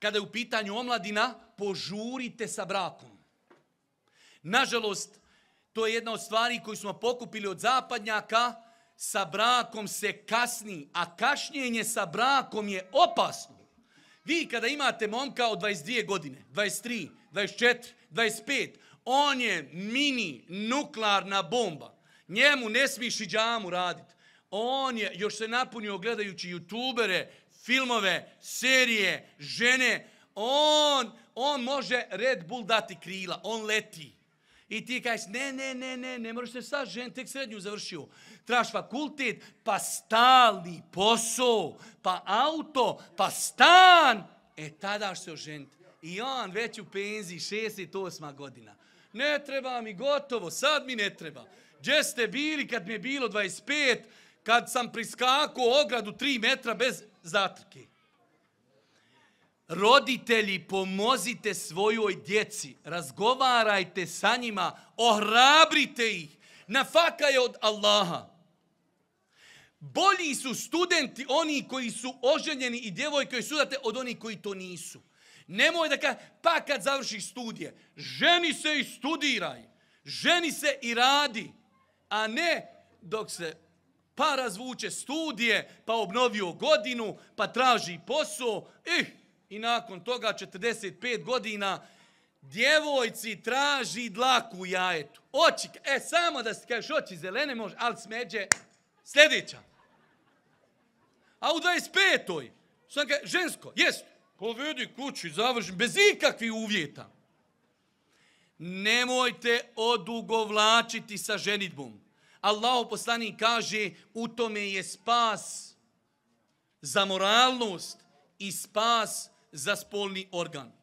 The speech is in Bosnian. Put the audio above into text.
kada je u pitanju omladina, požurite sa brakom. Nažalost, to je jedna od stvari koju smo pokupili od zapadnjaka, sa brakom se kasni, a kašnjenje sa brakom je opasno. Vi kada imate momka od 22 godine, 23, 24, 25, on je mini nuklearna bomba. Njemu ne smiješ i džamu raditi. On je, još se napunio gledajući youtubere, filmove, serije, žene, on, on može Red Bull dati krila, on leti. I ti kažeš, ne, ne, ne, ne, ne moraš se sad žen, tek srednju završio. Traš fakultet, pa stali posao, pa auto, pa stan. E, tada se žen. I on već u penziji, 68. godina. Ne treba mi gotovo, sad mi ne treba. Gdje ste bili kad mi je bilo 25? kad sam priskakao ogradu tri metra bez zatrke. Roditelji, pomozite svojoj djeci, razgovarajte sa njima, ohrabrite ih, nafaka je od Allaha. Bolji su studenti oni koji su oženjeni i djevojke koji sudate od oni koji to nisu. Nemoj da kad, pa kad završiš studije, ženi se i studiraj, ženi se i radi, a ne dok se pa razvuče studije, pa obnovio godinu, pa traži posao, ih, i nakon toga 45 godina djevojci traži dlaku u jajetu. Oči, e, samo da se kažeš oči zelene može, ali smeđe, sljedeća. A u 25-oj, sam kaj, žensko, jest, povedi kući, završim, bez ikakvih uvjeta. Nemojte odugovlačiti sa ženitbom. Allahu poslani kaže u tome je spas za moralnost i spas za spolni organ.